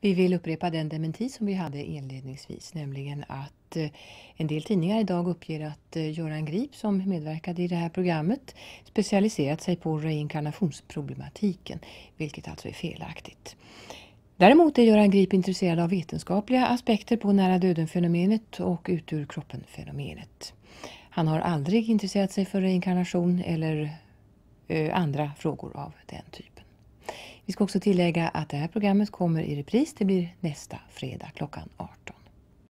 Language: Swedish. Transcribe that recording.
Vi vill upprepa den dementi som vi hade inledningsvis, nämligen att eh, en del tidningar idag uppger att eh, Göran Grip, som medverkade i det här programmet, specialiserat sig på reinkarnationsproblematiken, vilket alltså är felaktigt. Däremot är Göran Grip intresserad av vetenskapliga aspekter på nära döden-fenomenet och ut ur kroppen-fenomenet. Han har aldrig intresserat sig för reinkarnation eller eh, andra frågor av den typen. Vi ska också tillägga att det här programmet kommer i repris. Det blir nästa fredag klockan 18.